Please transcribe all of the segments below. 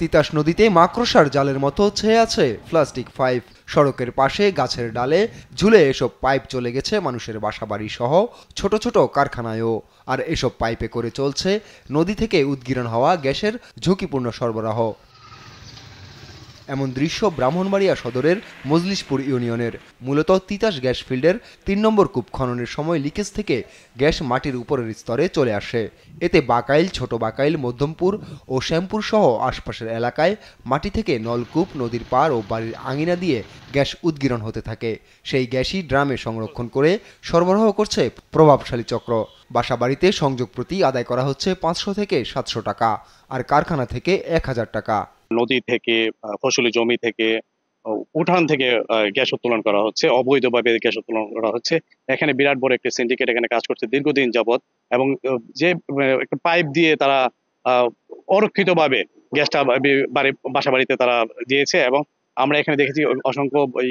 তিতাস নদীতে মাকড়সার জালের মতো ছেয়ে আছে প্লাস্টিক পাইপ সড়কের পাশে গাছের ডালে ঝুলে এসব পাইপ চলে গেছে মানুষের বাসাবাড়ি সহ ছোট ছোট কারখানায়ও আর এসব পাইপে করে চলছে নদী থেকে উদ্গীরণ হওয়া গ্যাসের ঝুঁকিপূর্ণ সরবরাহ এমন দৃশ্য ব্রাহ্মণবাড়িয়া সদরের মজলিশপুর ইউনিয়নের মূলত তিতাস গ্যাস ফিল্ডের তিন নম্বর কূপ খননের সময় লিকেজ থেকে গ্যাস মাটির উপরের স্তরে চলে আসে এতে বাকাইল ছোট বাকাইল মধ্যমপুর ও শ্যামপুর সহ আশপাশের এলাকায় মাটি থেকে নলকূপ নদীর পার ও বাড়ির আঙিনা দিয়ে গ্যাস উদ্গীরণ হতে থাকে সেই গ্যাসই ড্রামে সংরক্ষণ করে সরবরাহ করছে প্রভাবশালী চক্র বাসাবাড়িতে সংযোগ প্রতি আদায় করা হচ্ছে পাঁচশো থেকে সাতশো টাকা আর কারখানা থেকে এক হাজার টাকা নদী থেকে ফসলি জমি থেকে উঠান থেকে গ্যাস উত্তোলন করা হচ্ছে অবৈধভাবে গ্যাস উত্তোলন করা হচ্ছে এখানে বিরাট বড় একটি সিন্ডিকেট এখানে কাজ করছে দীর্ঘদিন যাবৎ এবং যে মানে, একটা পাইপ দিয়ে তারা অরক্ষিতভাবে গ্যাসটা বাড়ি বাসা বাড়িতে তারা দিয়েছে এবং আমরা এখানে দেখেছি অসংখ্য ওই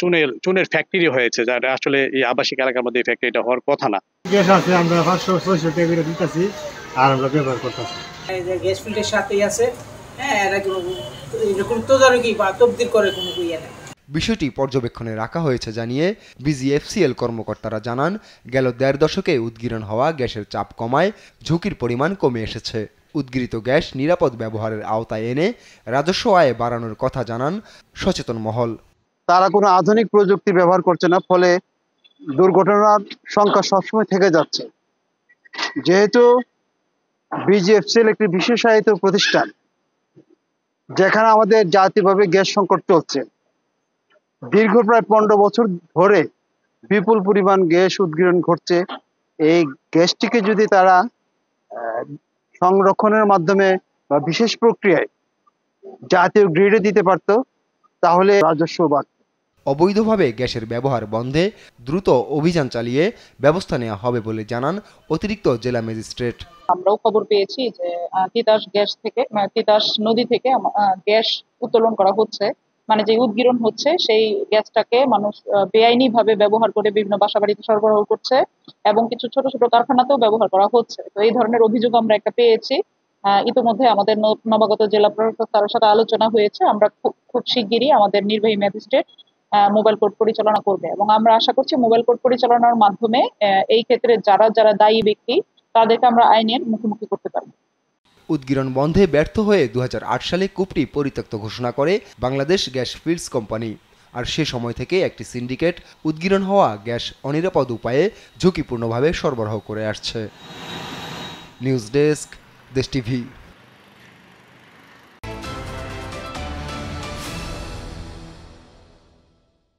চুনের চুনের ফ্যাক্টরি হয়েছে যারা আসলে এই আবাসিক এলাকার মধ্যে ফ্যাক্টরিটা হওয়ার কথা না গ্যাস আছে আমরা পাঁচশো ছয়শো টাকা দিতেছি আর আমরা ব্যবহার করতেছি গ্যাস ফিল্ডের সাথেই আছে হ্যাঁ, ইয়ে বিষয়টি পর্যবেক্ষণে রাখা হয়েছে জানিয়ে বিজিএফসিএল কর্মকর্তারা জানান গেল দেড় দশকে উদ্গীরণ হওয়া গ্যাসের চাপ কমায় ঝুঁকির পরিমাণ কমে এসেছে উদ্গৃত গ্যাস নিরাপদ ব্যবহারের আওতায় এনে রাজস্ব আয় বাড়ানোর কথা জানান সচেতন মহল তারা কোনো আধুনিক প্রযুক্তি ব্যবহার করছে না ফলে দুর্ঘটনার সংখ্যা সবসময় থেকে যাচ্ছে যেহেতু বিজিএফসিএল একটি বিশেষায়িত প্রতিষ্ঠান যেখানে আমাদের জাতীয়ভাবে গ্যাস সংকট চলছে দীর্ঘ প্রায় পনেরো বছর ধরে বিপুল পরিমাণ গ্যাস উদ্গীরণ ঘটছে এই গ্যাসটিকে যদি তারা সংরক্ষণের মাধ্যমে বা বিশেষ প্রক্রিয়ায় জাতীয় গ্রিডে দিতে পারতো তাহলে রাজস্ব বাড়ত অবৈধভাবে গ্যাসের ব্যবহার বন্ধে দ্রুত অভিযান চালিয়ে ব্যবস্থা নেওয়া হবে বলে জানান অতিরিক্ত জেলা ম্যাজিস্ট্রেট আমরাও খবর পেয়েছি যে তিতাস গ্যাস থেকে তিতাস নদী থেকে গ্যাস উত্তোলন করা হচ্ছে মানে যে উদ্গিরণ হচ্ছে সেই গ্যাসটাকে মানুষ বেআইনি ভাবে ব্যবহার করে বিভিন্ন বাসা বাড়িতে সরবরাহ করছে এবং কিছু ছোট ছোট কারখানাতেও ব্যবহার করা হচ্ছে তো এই ধরনের অভিযোগ আমরা একটা পেয়েছি ইতিমধ্যে আমাদের নবাগত জেলা প্রশাসক তার সাথে আলোচনা হয়েছে আমরা খুব শিগগিরই আমাদের নির্বাহী ম্যাজিস্ট্রেট মোবাইল কোর্ট পরিচালনা করবে এবং আমরা আশা করছি মোবাইল কোর্ট পরিচালনার মাধ্যমে এই ক্ষেত্রে যারা যারা দায়ী ব্যক্তি তাদেরকে আমরা আইনের মুখোমুখি করতে পারবো উদ্গীরণ বন্ধে ব্যর্থ হয়ে দু সালে কূপটি পরিত্যক্ত ঘোষণা করে বাংলাদেশ গ্যাস ফিল্ডস কোম্পানি আর সে সময় থেকে একটি সিন্ডিকেট উদ্গিরণ হওয়া গ্যাস অনিরাপদ উপায়ে ঝুঁকিপূর্ণভাবে সরবরাহ করে আসছে নিউজ ডেস্ক দেশ টিভি